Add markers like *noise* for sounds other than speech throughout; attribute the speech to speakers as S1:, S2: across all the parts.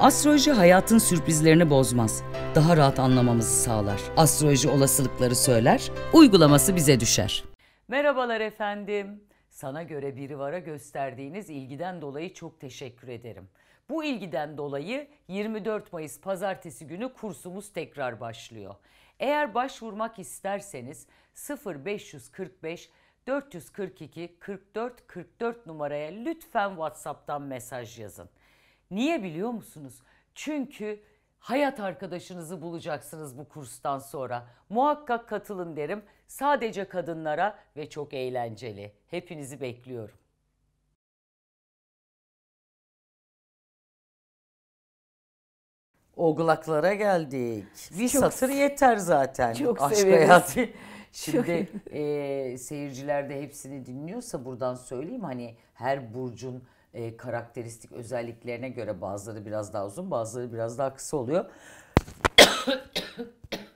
S1: Astroloji hayatın sürprizlerini bozmaz. Daha rahat anlamamızı sağlar. Astroloji olasılıkları söyler, uygulaması bize düşer. Merhabalar efendim. Sana göre biri vara gösterdiğiniz ilgiden dolayı çok teşekkür ederim. Bu ilgiden dolayı 24 Mayıs pazartesi günü kursumuz tekrar başlıyor. Eğer başvurmak isterseniz 0545 442 44 44 numaraya lütfen WhatsApp'tan mesaj yazın. Niye biliyor musunuz? Çünkü hayat arkadaşınızı bulacaksınız bu kurstan sonra. Muhakkak katılın derim. Sadece kadınlara ve çok eğlenceli. Hepinizi bekliyorum. Oglaklara geldik. Bir çok, satır yeter zaten. Çok Aşk severiz. hayatı. Şimdi e, seyirciler de hepsini dinliyorsa buradan söyleyeyim hani her burcun e, karakteristik özelliklerine göre bazıları biraz daha uzun, bazıları biraz daha kısa oluyor. *coughs*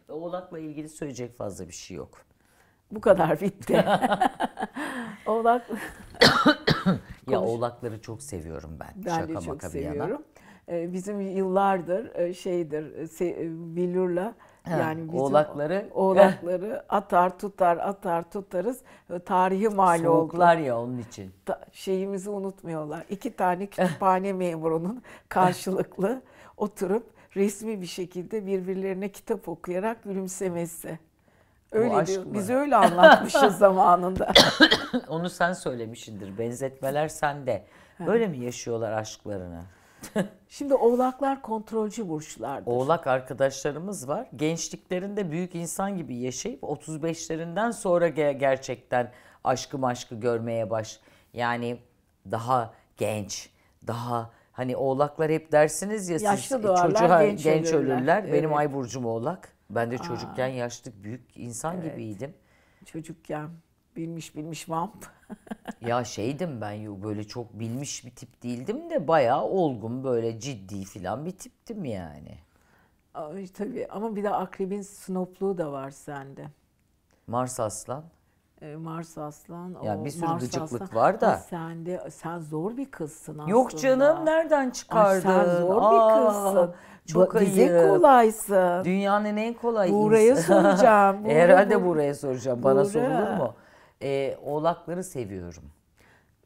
S1: Oğlakla ilgili söyleyecek fazla bir şey yok. Bu kadar bitti. *laughs* Oğlak *coughs* ya oğlakları çok seviyorum ben. Ben Şaka de çok seviyorum.
S2: Yana. E, bizim yıllardır e, şeydir e, Bilur'la yani bizim oğlakları oğlakları atar tutar atar tutarız. Tarihi mal oldu. ya onun için. Ta, şeyimizi unutmuyorlar. İki tane kütüphane memurunun karşılıklı oturup resmi bir şekilde birbirlerine kitap okuyarak gülümsemesi. Öyle diyor. Biz öyle anlatmışız *laughs* zamanında.
S1: Onu sen söylemişindir. Benzetmeler sende. Böyle mi yaşıyorlar aşklarını?
S2: *laughs* Şimdi oğlaklar kontrolcü burçlardır.
S1: Oğlak arkadaşlarımız var. Gençliklerinde büyük insan gibi yaşayıp 35'lerinden sonra ge- gerçekten aşkı maşkı görmeye baş. Yani daha genç, daha hani oğlaklar hep dersiniz ya Yaşlı siz e, doğarlar, çocuğa genç, genç ölürler. ölürler. Benim ay burcum oğlak. Ben de çocukken yaşlı büyük insan gibiydim. Çocukken bilmiş bilmiş vamp. *laughs* Ya şeydim ben böyle çok bilmiş bir tip değildim de bayağı olgun böyle ciddi filan bir tiptim yani.
S2: Ay, tabii ama bir de akrebin snopluğu da var sende.
S1: Mars Aslan.
S2: E, Mars Aslan. Ya yani bir sürü Mars gıcıklık Aslan. var da. Ay sen de sen zor bir kızsın aslında. Yok canım nereden çıkardın? Ay sen zor Aa, bir kızsın. Çok iyi. Bize
S1: kolaysın. Dünyanın en kolay Buraya insanı. soracağım. *laughs* E, Buğra, Herhalde buraya soracağım. Buğra. Bana sorulur mu? e, oğlakları seviyorum.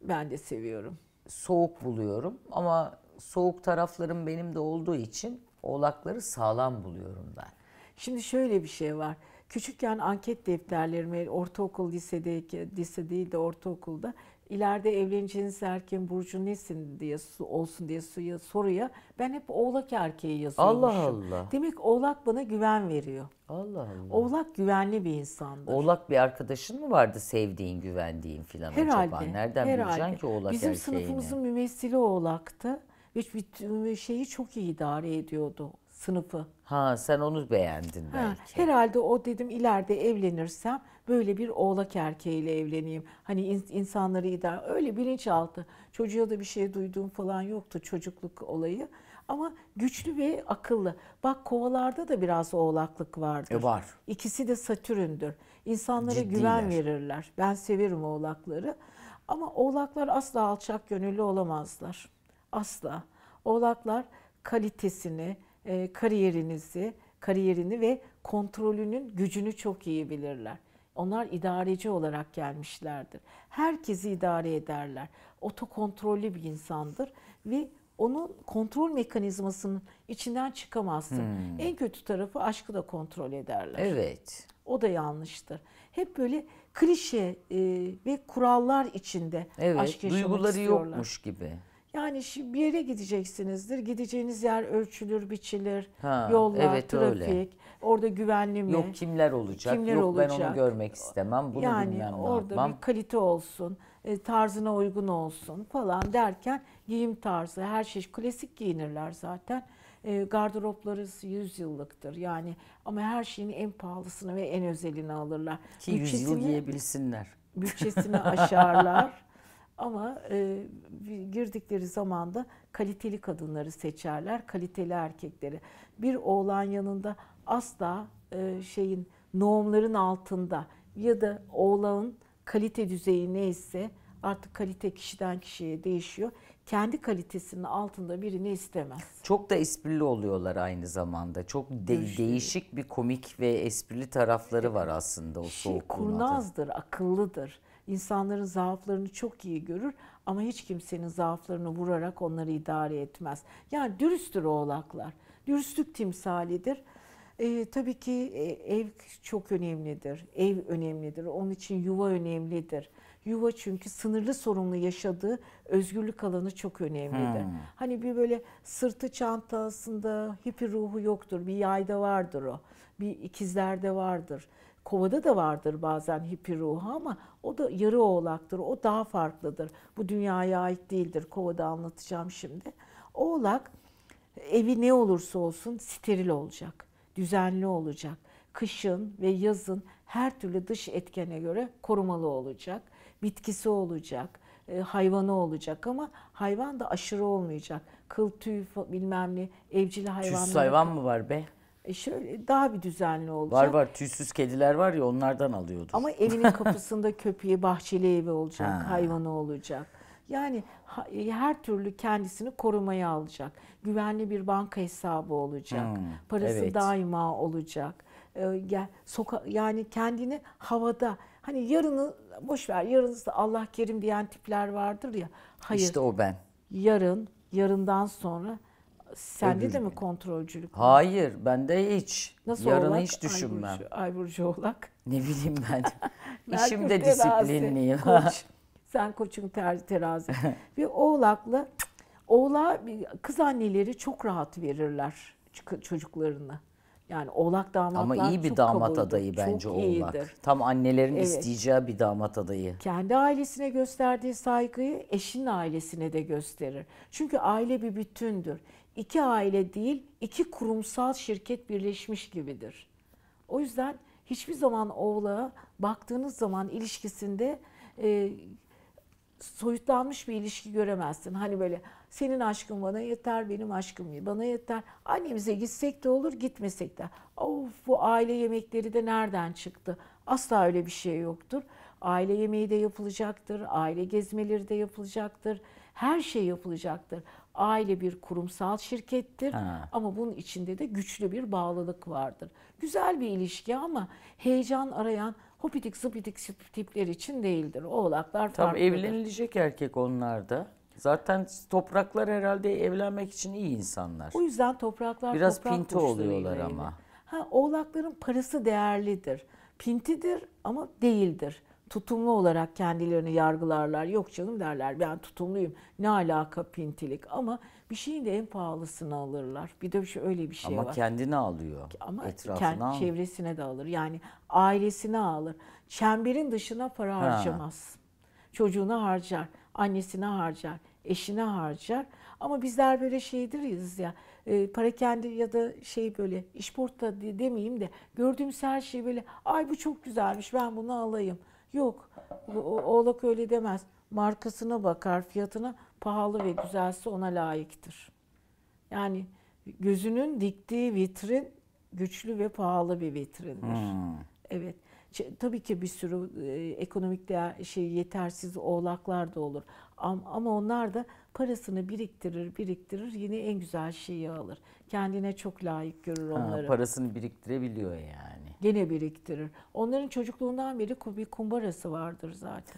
S1: Ben de seviyorum. Soğuk buluyorum ama soğuk taraflarım benim de olduğu için oğlakları sağlam buluyorum ben. Şimdi şöyle bir şey var.
S2: Küçükken anket defterlerime ortaokul, lisede değil de ortaokulda ileride evleneceğiniz erkeğin burcu nesin diye olsun diye suya soruya ben hep oğlak erkeği yazıyorum. Allah Allah. Demek oğlak bana güven veriyor. Allah Allah. Oğlak güvenli bir insandır.
S1: Oğlak bir arkadaşın mı vardı sevdiğin, güvendiğin filan herhalde, acaba? Nereden herhalde. bileceksin ki oğlak Bizim erkeğini? sınıfımızın
S2: mümessili oğlaktı. Ve şeyi çok iyi idare ediyordu sınıfı.
S1: Ha sen onu beğendin
S2: belki. Ha, herhalde o dedim ileride evlenirsem böyle bir oğlak erkeğiyle evleneyim. Hani in, insanları idare öyle bilinçaltı. Çocuğa da bir şey duyduğum falan yoktu çocukluk olayı. Ama güçlü ve akıllı. Bak kovalarda da biraz oğlaklık vardır. E var. İkisi de satüründür İnsanlara Ciddiler. güven verirler. Ben severim oğlakları. Ama oğlaklar asla alçak gönüllü olamazlar. Asla. Oğlaklar kalitesini, e, kariyerinizi, kariyerini ve kontrolünün gücünü çok iyi bilirler. Onlar idareci olarak gelmişlerdir. Herkesi idare ederler. Otokontrollü bir insandır ve onun kontrol mekanizmasının içinden çıkamazsın. Hmm. En kötü tarafı aşkı da kontrol ederler. Evet. O da yanlıştır. Hep böyle klişe e, ve kurallar içinde
S1: evet, aşk yaşamak duyguları istiyorlar. yokmuş gibi.
S2: Yani bir yere gideceksinizdir. Gideceğiniz yer ölçülür, biçilir. Ha, yollar, evet, trafik. Öyle. Orada güvenli mi? Yok
S1: kimler olacak? Kimler Yok olacak. ben onu görmek istemem. Bunu yani bilmem ne orada yapmam. bir
S2: kalite olsun, e, tarzına uygun olsun falan derken giyim tarzı, her şey klasik giyinirler zaten. E, gardıropları 100 yıllıktır yani ama her şeyin en pahalısını ve en özelini alırlar.
S1: Ki 100 yıl giyebilsinler. Bütçesini aşarlar. *laughs*
S2: Ama e, girdikleri zaman da kaliteli kadınları seçerler, kaliteli erkekleri. Bir oğlan yanında asla e, şeyin normların altında ya da oğlanın kalite düzeyi neyse artık kalite kişiden kişiye değişiyor. Kendi kalitesinin altında birini istemez.
S1: Çok da esprili oluyorlar aynı zamanda. Çok de- değişik bir komik ve esprili tarafları var aslında o soğuk şey,
S2: kurnazdır, akıllıdır insanların zaaflarını çok iyi görür ama hiç kimsenin zaaflarını vurarak onları idare etmez. Yani dürüsttür oğlaklar. Dürüstlük timsalidir. E, tabii ki e, ev çok önemlidir. Ev önemlidir. Onun için yuva önemlidir. Yuva çünkü sınırlı sorumlu yaşadığı özgürlük alanı çok önemlidir. Hmm. Hani bir böyle sırtı çantasında hippie ruhu yoktur. Bir yayda vardır o. Bir ikizlerde vardır. Kovada da vardır bazen hippi ruhu ama o da yarı oğlaktır. O daha farklıdır. Bu dünyaya ait değildir. Kovada anlatacağım şimdi. Oğlak evi ne olursa olsun steril olacak. Düzenli olacak. Kışın ve yazın her türlü dış etkene göre korumalı olacak. Bitkisi olacak e, hayvanı olacak ama hayvan da aşırı olmayacak. Kıl tüy bilmem ne evcil hayvanlar. Cüssüz hayvan mı var be? E şöyle daha bir düzenli olacak. Var
S1: var tüysüz kediler var ya onlardan alıyordu. Ama
S2: evinin *laughs* kapısında köpeği bahçeli evi olacak, ha. hayvanı olacak. Yani e, her türlü kendisini korumaya alacak. Güvenli bir banka hesabı olacak. Hmm, Parası evet. daima olacak. Ee, soka yani kendini havada hani yarını boş ver yarınızda Allah kerim diyen tipler vardır ya. Hayır. İşte o ben. Yarın, yarından sonra Sende de mi kontrolcülük?
S1: Hayır, bende hiç. Nasıl Yarını oğlak? hiç düşünmem. Ay burcu, ay oğlak. Ne bileyim ben. *laughs* *laughs* İşim de disiplinliyim. Koç.
S2: *laughs* Sen koçun ter, terazi. Ve oğlakla oğla kız anneleri çok rahat verirler çocuklarını. Yani oğlak damatlar Ama iyi bir damat kabuldum. adayı bence çok oğlak. Iyidir.
S1: Tam annelerin evet. isteyeceği bir damat adayı.
S2: Kendi ailesine gösterdiği saygıyı eşinin ailesine de gösterir. Çünkü aile bir bütündür iki aile değil, iki kurumsal şirket birleşmiş gibidir. O yüzden hiçbir zaman oğlağa baktığınız zaman ilişkisinde e, soyutlanmış bir ilişki göremezsin. Hani böyle senin aşkın bana yeter, benim aşkım bana yeter. Annemize gitsek de olur, gitmesek de. Of bu aile yemekleri de nereden çıktı? Asla öyle bir şey yoktur. Aile yemeği de yapılacaktır, aile gezmeleri de yapılacaktır. Her şey yapılacaktır. Aile bir kurumsal şirkettir ha. ama bunun içinde de güçlü bir bağlılık vardır. Güzel bir ilişki ama heyecan arayan hopidik zıpidik tipler için değildir. Oğlaklar farklıdır. Tabii evlenilecek
S1: erkek onlar da. Zaten topraklar herhalde evlenmek için iyi insanlar. O
S2: yüzden topraklar Biraz toprak pinti oluyorlar ama. Ha, oğlakların parası değerlidir. Pintidir ama değildir tutumlu olarak kendilerini yargılarlar. Yok canım derler ben tutumluyum. Ne alaka pintilik ama bir şeyin de en pahalısını alırlar. Bir de şey, öyle bir şey ama var. Ama kendini
S1: alıyor. Ama kendi almıyor.
S2: çevresine de alır. Yani ailesine alır. Çemberin dışına para ha. harcamaz. Çocuğuna harcar, annesine harcar, eşine harcar. Ama bizler böyle şeydiriz ya. E, para kendi ya da şey böyle işporta demeyeyim de gördüğümüz her şey böyle ay bu çok güzelmiş ben bunu alayım. Yok. Oğlak öyle demez. Markasına bakar, fiyatına pahalı ve güzelse ona layıktır. Yani gözünün diktiği vitrin güçlü ve pahalı bir vitrindir. Hmm. Evet. Tabii ki bir sürü e, ekonomik değer, şey yetersiz oğlaklar da olur. Ama, ama onlar da parasını biriktirir, biriktirir yine en güzel şeyi alır. Kendine çok layık görür onları. Ha,
S1: parasını biriktirebiliyor yani.
S2: Gene biriktirir. Onların çocukluğundan beri bir kumbarası vardır zaten. *laughs*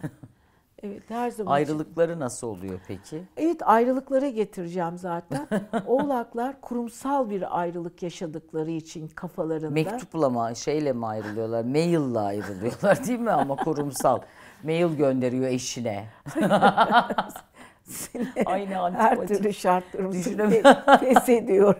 S2: Evet her zaman. Ayrılıkları
S1: için. nasıl oluyor peki?
S2: Evet ayrılıkları getireceğim zaten. *laughs* Oğlaklar kurumsal bir ayrılık yaşadıkları için kafalarında. Mektupla
S1: mı şeyle mi ayrılıyorlar? Maille ayrılıyorlar değil mi ama kurumsal. Mail gönderiyor eşine. *laughs*
S2: Aynı antipatik. Her türlü şartlarımızı pes ediyor.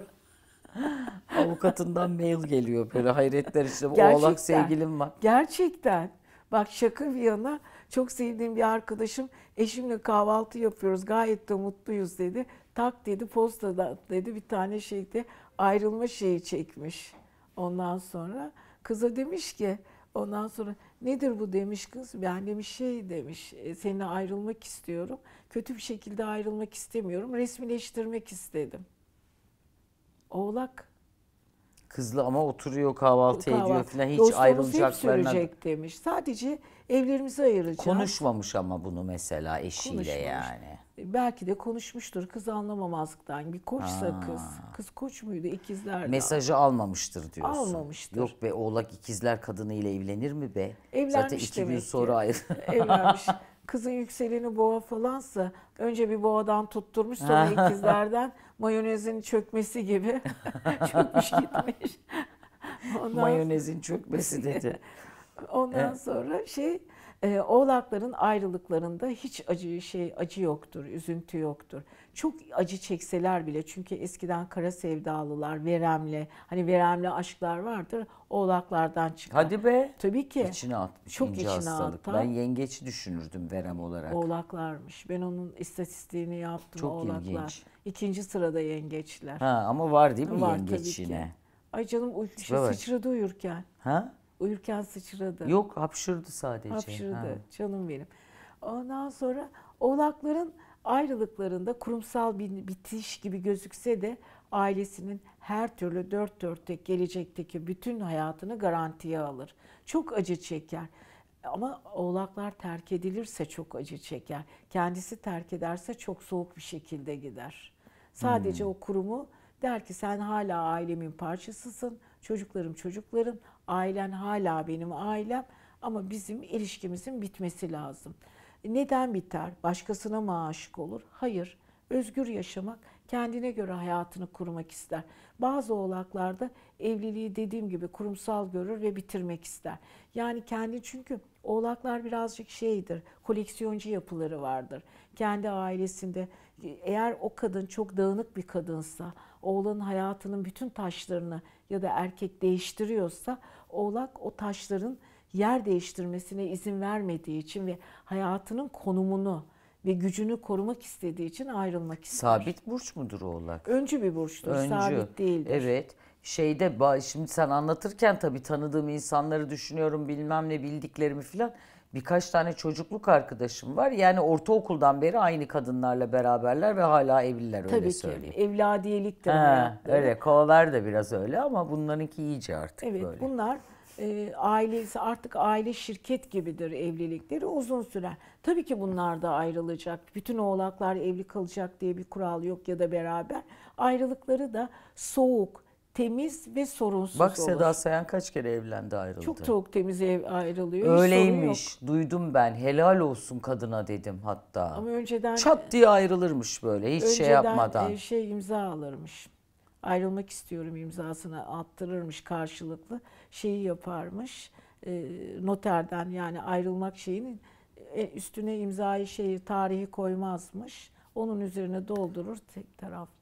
S1: Avukatından mail geliyor böyle hayretler işte. Gerçekten, Oğlak sevgilim var.
S2: Gerçekten. Bak şaka bir yana çok sevdiğim bir arkadaşım eşimle kahvaltı yapıyoruz gayet de mutluyuz dedi. Tak dedi postada dedi bir tane şeyde ayrılma şeyi çekmiş. Ondan sonra kıza demiş ki ondan sonra nedir bu demiş kız. Ben demiş şey demiş e, seninle ayrılmak istiyorum. Kötü bir şekilde ayrılmak istemiyorum. Resmileştirmek istedim. Oğlak.
S1: kızlı ama oturuyor kahvaltı Kahvaltı. ediyor filan hiç Dostluğumuz hep sürecek
S2: demiş. Sadece evlerimizi ayıracağız. konuşmamış
S1: ama bunu mesela eşiyle Konuşmamış. yani.
S2: Belki de konuşmuştur kız anlamamazlıktan. Bir koçsa kız. Kız koç muydu? İkizlerden. Mesajı
S1: almamıştır diyorsun. Almamıştır. Yok be oğlak ikizler kadını ile evlenir mi be? Zaten iki gün demek ki. sonra ayrı. Evlenmiş.
S2: *laughs* kızın yükseleni boğa falansa önce bir boğadan tutturmuş sonra *laughs* ikizlerden mayonezin çökmesi gibi
S1: *laughs* çökmüş gitmiş. *laughs* Ondan mayonezin çökmesi şey, dedi.
S2: Ondan evet. sonra şey e, oğlakların ayrılıklarında hiç acı şey acı yoktur, üzüntü yoktur. Çok acı çekseler bile çünkü eskiden kara sevdalılar, veremli, hani veremli aşklar vardır. Oğlaklardan çıkar. Hadi
S1: be. Tabii ki. İçine atmış. Çok içine hastalık. Atan, ben yengeç düşünürdüm verem olarak.
S2: Oğlaklarmış. Ben onun istatistiğini yaptım Çok oğlaklar. ilginç. İkinci sırada yengeçler. Ha ama var değil mi var, yengeç yine? Ay canım uyku şey, sıçradı uyurken. Ha? Uyurken sıçradı. Yok hapşırdı sadece. Hapşırdı ha. canım benim. Ondan sonra oğlakların ayrılıklarında kurumsal bir bitiş gibi gözükse de ailesinin her türlü dört dörtlük gelecekteki bütün hayatını garantiye alır. Çok acı çeker. Ama oğlaklar terk edilirse çok acı çeker. Kendisi terk ederse çok soğuk bir şekilde gider. Sadece hmm. o kurumu der ki sen hala ailemin parçasısın. Çocuklarım çocuklarım Ailen hala benim ailem ama bizim ilişkimizin bitmesi lazım. Neden biter? Başkasına mı aşık olur? Hayır. Özgür yaşamak, kendine göre hayatını kurmak ister. Bazı oğlaklarda evliliği dediğim gibi kurumsal görür ve bitirmek ister. Yani kendi çünkü oğlaklar birazcık şeydir, koleksiyoncu yapıları vardır. Kendi ailesinde eğer o kadın çok dağınık bir kadınsa, oğlanın hayatının bütün taşlarını ya da erkek değiştiriyorsa oğlak o taşların yer değiştirmesine izin vermediği için ve hayatının konumunu ve
S1: gücünü korumak istediği için ayrılmak ister. Sabit burç mudur oğlak? Öncü bir burçtur, Öncü. sabit değildir. Evet. Şeyde şimdi sen anlatırken tabii tanıdığım insanları düşünüyorum bilmem ne bildiklerimi falan birkaç tane çocukluk arkadaşım var. Yani ortaokuldan beri aynı kadınlarla beraberler ve hala evliler öyle Tabii söyleyeyim. Tabii ki
S2: evladiyelik de. He, öyle
S1: kovalar da biraz öyle ama bunlarınki iyice artık evet, böyle. Evet
S2: bunlar e, ailesi artık aile şirket gibidir evlilikleri uzun sürer. Tabii ki bunlar da ayrılacak. Bütün oğlaklar evli kalacak diye bir kural yok ya da beraber. Ayrılıkları da soğuk, temiz ve sorunsuz Bak olur.
S1: Sayan kaç kere evlendi ayrıldı. Çok çok
S2: temiz ev ayrılıyor. Öyleymiş.
S1: Duydum ben. Helal olsun kadına dedim hatta. Ama önceden çat diye ayrılırmış böyle hiç şey yapmadan. Önceden
S2: şey imza alırmış. Ayrılmak istiyorum imzasını attırırmış karşılıklı. Şeyi yaparmış. E, noterden yani ayrılmak şeyinin e, üstüne imzayı şeyi tarihi koymazmış. Onun üzerine doldurur tek taraflı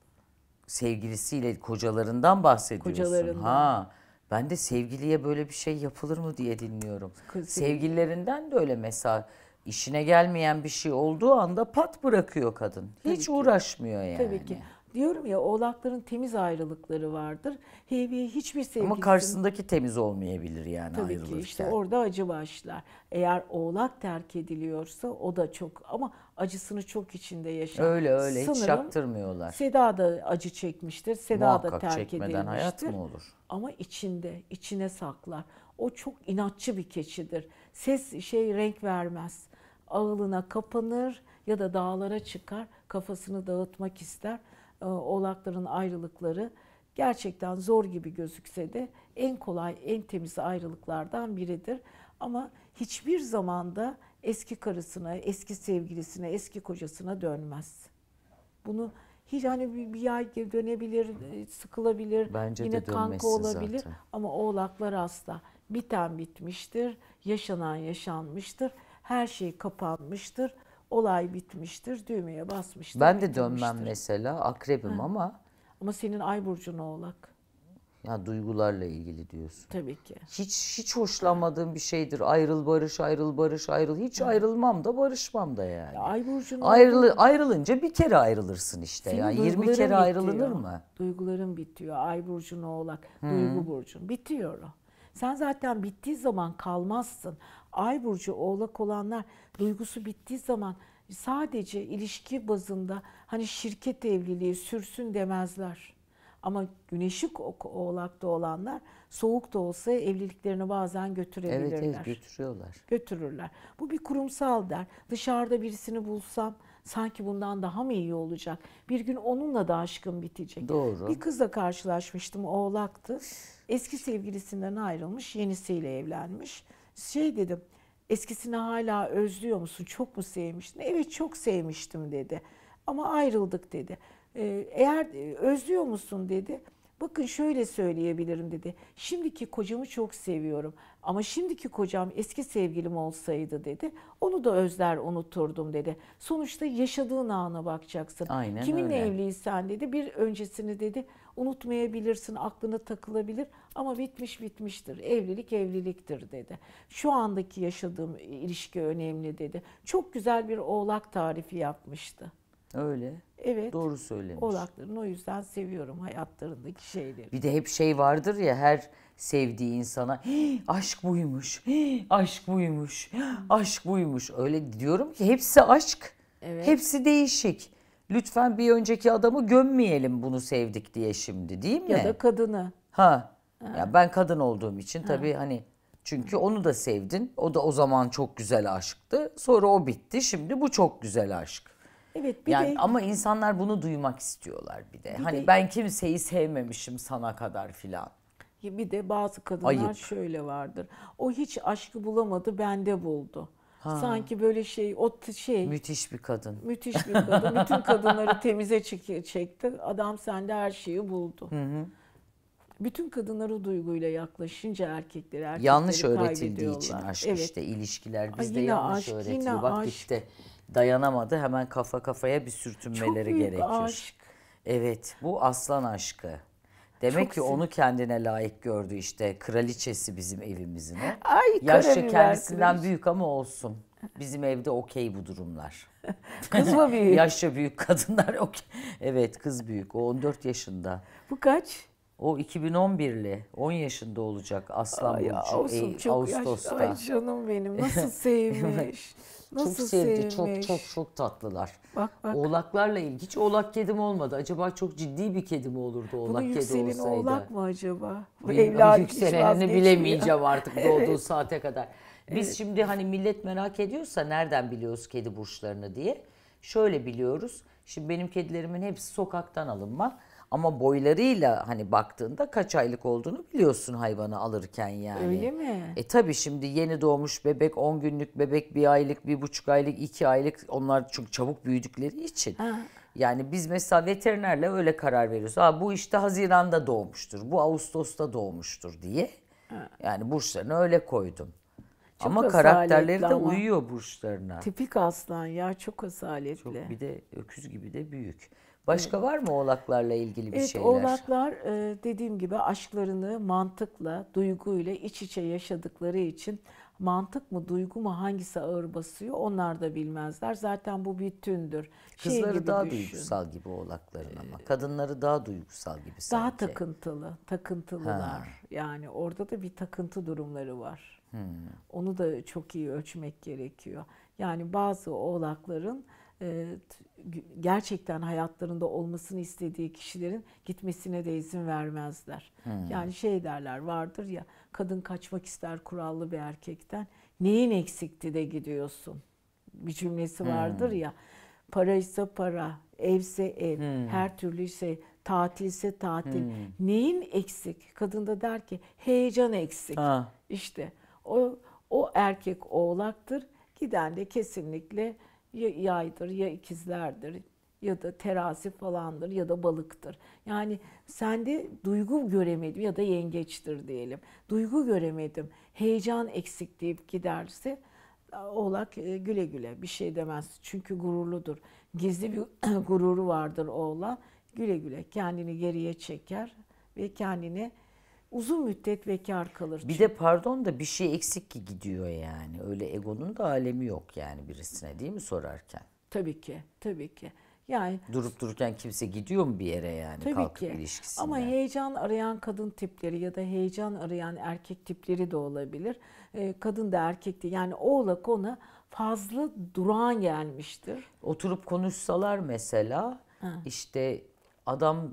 S1: sevgilisiyle kocalarından bahsediyorsun. Kocalarından. Ha. Ben de sevgiliye böyle bir şey yapılır mı diye dinliyorum. Kız, Sevgililerinden de öyle mesela işine gelmeyen bir şey olduğu anda pat bırakıyor kadın. Hiç ki. uğraşmıyor yani. Tabii
S2: ki. Diyorum ya oğlakların temiz ayrılıkları vardır. Heviye hiçbir sevgilisi... Ama karşısındaki
S1: temiz olmayabilir yani Tabii ayrılırken. Tabii ki işte
S2: orada acı başlar. Eğer oğlak terk ediliyorsa o da çok ama acısını çok içinde yaşar. Öyle öyle Sanırım, hiç çaktırmıyorlar. Seda da acı çekmiştir. Seda Muhakkak da terk çekmeden edilmiştir. hayat mı olur? Ama içinde, içine saklar. O çok inatçı bir keçidir. Ses şey renk vermez. Ağılına kapanır ya da dağlara çıkar. Kafasını dağıtmak ister e, oğlakların ayrılıkları gerçekten zor gibi gözükse de en kolay, en temiz ayrılıklardan biridir. Ama hiçbir zamanda eski karısına, eski sevgilisine, eski kocasına dönmez. Bunu hiç hani bir, bir ay dönebilir, e, sıkılabilir, Bence yine kanka olabilir zaten. ama oğlaklar asla. Biten bitmiştir, yaşanan yaşanmıştır, her şey kapanmıştır olay bitmiştir, düğmeye basmıştır. Ben de dönmem
S1: mesela, akrebim ha.
S2: ama. Ama senin ay burcun oğlak.
S1: Ya duygularla ilgili diyorsun. Tabii ki. Hiç hiç hoşlanmadığım bir şeydir. Ayrıl barış, ayrıl barış, ayrıl. Hiç evet. ayrılmam da barışmam da yani. Ya ay burcun. Ayrılı, ayrılınca bir kere ayrılırsın işte. Senin yani 20 kere bitiyor. ayrılınır mı? Duyguların
S2: bitiyor. Ay burcun oğlak, hmm. duygu burcun bitiyor Sen zaten bittiği zaman kalmazsın. Ay burcu oğlak olanlar duygusu bittiği zaman sadece ilişki bazında hani şirket evliliği sürsün demezler. Ama güneşik oğlakta olanlar soğuk da olsa evliliklerini bazen götürebilirler. Evet, evet
S1: götürüyorlar.
S2: Götürürler. Bu bir kurumsal der. Dışarıda birisini bulsam sanki bundan daha mı iyi olacak? Bir gün onunla da aşkım bitecek. Doğru. Bir kızla karşılaşmıştım oğlaktı. Eski sevgilisinden ayrılmış yenisiyle evlenmiş şey dedim eskisini hala özlüyor musun? Çok mu sevmiştin? Evet çok sevmiştim dedi. Ama ayrıldık dedi. Ee, eğer e, özlüyor musun dedi. Bakın şöyle söyleyebilirim dedi. Şimdiki kocamı çok seviyorum ama şimdiki kocam eski sevgilim olsaydı dedi. Onu da özler unuturdum dedi. Sonuçta yaşadığın ana bakacaksın. Aynen Kiminle öyle. evliysen dedi bir öncesini dedi Unutmayabilirsin, aklına takılabilir ama bitmiş bitmiştir. Evlilik evliliktir dedi. Şu andaki yaşadığım ilişki önemli dedi. Çok güzel bir oğlak tarifi
S1: yapmıştı. Öyle. Evet. Doğru söylemiş. Oğlakların
S2: o yüzden seviyorum hayatlarındaki şeyleri. Bir
S1: de hep şey vardır ya her sevdiği insana aşk buymuş, aşk buymuş, aşk buymuş. Öyle diyorum ki hepsi aşk.
S2: Evet. Hepsi
S1: değişik lütfen bir önceki adamı gömmeyelim bunu sevdik diye şimdi değil mi? Ya da kadını. Ha. ha. Ya ben kadın olduğum için ha. hani çünkü onu da sevdin. O da o zaman çok güzel aşıktı. Sonra o bitti. Şimdi bu çok güzel aşk.
S2: Evet bir yani, de ama
S1: insanlar bunu duymak istiyorlar bir de. Bir hani de, ben kimseyi sevmemişim sana kadar filan.
S2: Bir de bazı kadınlar Ayıp. şöyle vardır. O hiç aşkı bulamadı, bende buldu. Ha. Sanki böyle şey o şey. Müthiş bir kadın. Müthiş bir kadın. Bütün kadınları temize çekti. Adam sende her şeyi buldu. Hı hı. Bütün kadınları duyguyla yaklaşınca erkekleri erkekleri Yanlış öğretildiği için aşk evet. işte
S1: ilişkiler bizde Ay yanlış aşk, öğretiliyor. Bak aşk. işte dayanamadı hemen kafa kafaya bir sürtünmeleri Çok büyük gerekiyor. aşk. Evet bu aslan aşkı. Demek Çok ki sev- onu kendine layık gördü işte kraliçesi bizim evimizin o. Ay, Yaşça kendisinden büyük ama olsun. Bizim evde okey bu durumlar. *laughs* Kız mı *laughs* büyük? Yaşça büyük kadınlar *laughs* okey. Evet kız büyük o 14 yaşında. Bu kaç? O 2011'li 10 yaşında olacak Aslan Ay, Burcu olsun, Ey, çok Ağustos'ta. Yaş, ay canım benim nasıl sevmiş. Nasıl çok sevdi. Sevmiş. Çok çok çok tatlılar. Bak, bak. Oğlaklarla ilgili. Hiç oğlak kedim olmadı. Acaba çok ciddi bir kedi mi olurdu oğlak Bunun kedi olsaydı? Bunun oğlak
S2: mı acaba? Bu evlat yükselenini bilemeyeceğim artık *laughs* evet. doğduğu
S1: saate kadar. Biz evet. şimdi hani millet merak ediyorsa nereden biliyoruz kedi burçlarını diye. Şöyle biliyoruz. Şimdi benim kedilerimin hepsi sokaktan alınma. Ama boylarıyla hani baktığında kaç aylık olduğunu biliyorsun hayvanı alırken yani. Öyle mi? E tabi şimdi yeni doğmuş bebek 10 günlük bebek bir aylık bir buçuk aylık iki aylık onlar çünkü çabuk büyüdükleri için. Ha. Yani biz mesela veterinerle öyle karar veriyoruz. Aa, bu işte Haziran'da doğmuştur, bu Ağustos'ta doğmuştur diye. Ha. Yani burçlarını öyle koydum. Çok ama karakterleri de ama. uyuyor burçlarına.
S2: Tipik aslan ya çok asaletli. Çok
S1: bir de öküz gibi de büyük. Başka var mı oğlaklarla ilgili bir evet, şeyler? Oğlaklar
S2: e, dediğim gibi aşklarını mantıkla, duyguyla iç içe yaşadıkları için mantık mı, duygu mu hangisi ağır basıyor onlar da bilmezler. Zaten bu bir tündür. Şey Kızları daha düşün. duygusal
S1: gibi oğlakların ama. Kadınları daha duygusal gibi sanki. Daha
S2: takıntılı, takıntılılar. Ha. Yani orada da bir takıntı durumları var. Hmm. Onu da çok iyi ölçmek gerekiyor. Yani bazı oğlakların e, gerçekten hayatlarında olmasını istediği kişilerin gitmesine de izin vermezler. Hmm. Yani şey derler vardır ya kadın kaçmak ister kurallı bir erkekten. Neyin eksikti de gidiyorsun? Bir cümlesi hmm. vardır hmm. ya. Para ise para, evse ev, hmm. her türlü ise tatilse tatil. Hmm. Neyin eksik? Kadın da der ki heyecan eksik. Ha. İşte o o erkek oğlaktır. Giden de kesinlikle ya yaydır ya ikizlerdir ya da terazi falandır ya da balıktır. Yani sende duygu göremedim ya da yengeçtir diyelim. Duygu göremedim. Heyecan eksik deyip giderse oğlak e, güle güle bir şey demez. Çünkü gururludur. Gizli bir *clears throat* gururu vardır oğlan. Güle güle kendini geriye çeker ve kendini uzun müddet bekar kalır. Bir çünkü.
S1: de pardon da bir şey eksik ki gidiyor yani. Öyle egonun da alemi yok yani birisine değil mi sorarken? Tabii ki, tabii ki. Yani durup dururken kimse gidiyor mu bir yere yani tabii kalkıp ki. ilişkisine? Ama
S2: heyecan arayan kadın tipleri ya da heyecan arayan erkek tipleri de olabilir. Ee,
S1: kadın da erkek de yani oğlak ona fazla
S2: durağan gelmiştir.
S1: Oturup konuşsalar mesela ha. işte adam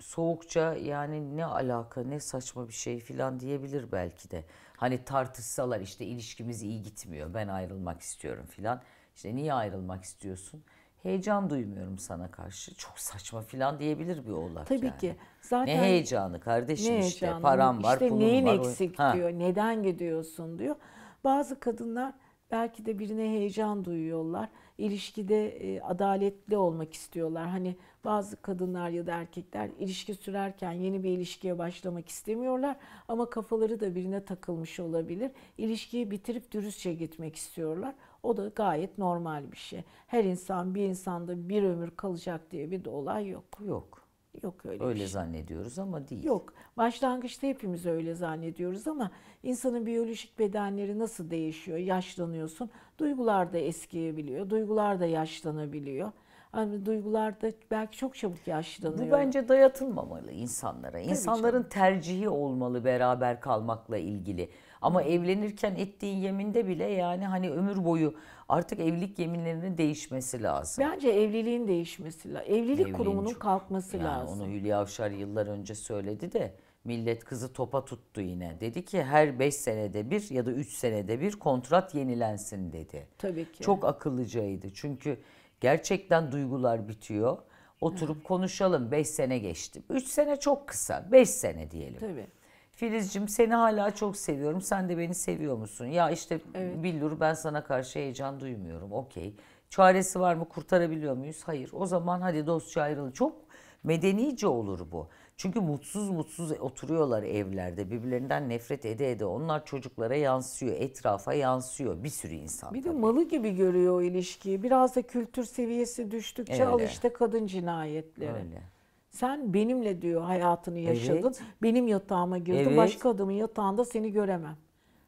S1: soğukça yani ne alaka ne saçma bir şey filan diyebilir belki de. Hani tartışsalar işte ilişkimiz iyi gitmiyor ben ayrılmak istiyorum filan. İşte niye ayrılmak istiyorsun? Heyecan duymuyorum sana karşı. Çok saçma filan diyebilir bir oğlak Tabii yani. ki.
S2: Zaten ne heyecanı
S1: kardeşim ne işte param var işte pulum neyin var. Neyin eksik ha. diyor
S2: neden gidiyorsun diyor. Bazı kadınlar belki de birine heyecan duyuyorlar ilişkide e, adaletli olmak istiyorlar. Hani bazı kadınlar ya da erkekler ilişki sürerken yeni bir ilişkiye başlamak istemiyorlar ama kafaları da birine takılmış olabilir. İlişkiyi bitirip dürüstçe gitmek istiyorlar. O da gayet normal bir şey. Her insan bir insanda bir ömür kalacak diye bir de olay yok. Yok. Yok öyle Öyle bir şey.
S1: zannediyoruz
S2: ama değil. Yok. Başlangıçta hepimiz öyle zannediyoruz ama insanın biyolojik bedenleri nasıl değişiyor? Yaşlanıyorsun. Duygular da eskiyebiliyor. Duygular da yaşlanabiliyor hani duygularda belki çok çabuk yaşlanıyor. Bu
S1: bence dayatılmamalı insanlara. Tabii İnsanların canım. tercihi olmalı beraber kalmakla ilgili. Ama evlenirken ettiğin yeminde bile yani hani ömür boyu artık evlilik yeminlerinin değişmesi lazım. Bence evliliğin değişmesi lazım. Evlilik Evliliğin kurumunun çok, kalkması yani lazım. Onu Hülya Avşar yıllar önce söyledi de millet kızı topa tuttu yine. Dedi ki her 5 senede bir ya da 3 senede bir kontrat yenilensin dedi. Tabii ki. Çok akıllıcaydı. Çünkü Gerçekten duygular bitiyor. Oturup konuşalım. 5 sene geçti. 3 sene çok kısa. 5 sene diyelim. Tabii. Filizcim seni hala çok seviyorum. Sen de beni seviyor musun? Ya işte evet. Billur ben sana karşı heyecan duymuyorum. Okey. Çaresi var mı? Kurtarabiliyor muyuz? Hayır. O zaman hadi dostça ayrılalım. Çok Medenice olur bu. Çünkü mutsuz mutsuz oturuyorlar evlerde. Birbirlerinden nefret ede ede. Onlar çocuklara yansıyor, etrafa yansıyor bir sürü insan. Bir
S2: tabii. de malı gibi görüyor o ilişkiyi. Biraz da kültür seviyesi düştükçe Öyle. al işte kadın cinayetleri. Öyle. Sen benimle diyor hayatını yaşadın. Evet. Benim yatağıma girdin. Evet. Başka adamın yatağında seni göremem.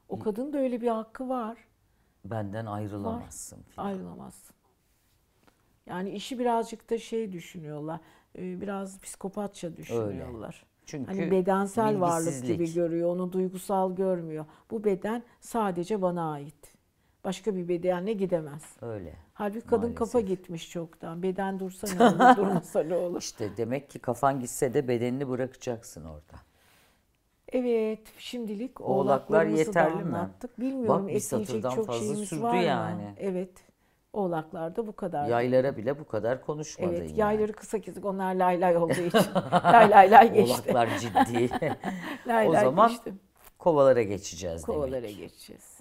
S2: O kadın da öyle bir hakkı var.
S1: Benden ayrılamazsın. Var.
S2: Ayrılamazsın. Yani işi birazcık da şey düşünüyorlar. E, biraz psikopatça düşünüyorlar. Öyle. Çünkü hani bedensel varlık gibi görüyor, onu duygusal görmüyor. Bu beden sadece bana ait. Başka bir bedenle gidemez. Öyle. Halbuki kadın Maalesef. kafa gitmiş çoktan. Beden dursa ne olur, *laughs* durmasa
S1: ne olur. İşte demek ki kafan gitse de bedenini bırakacaksın orada.
S2: Evet, şimdilik oğlaklar yeterli mi? Bilmiyorum Bak, bir satırdan çok fazla sürdü yani. Mı? Evet. Oğlaklarda bu kadar. Yaylara
S1: bile bu kadar konuşmadın Evet, yani.
S2: yayları kısa kesik. Onlar lay lay olduğu için. *laughs* lay lay lay geçti. Oğlaklar ciddi. *laughs* lay o zaman geçtim.
S1: kovalara geçeceğiz Kovalara demek. geçeceğiz.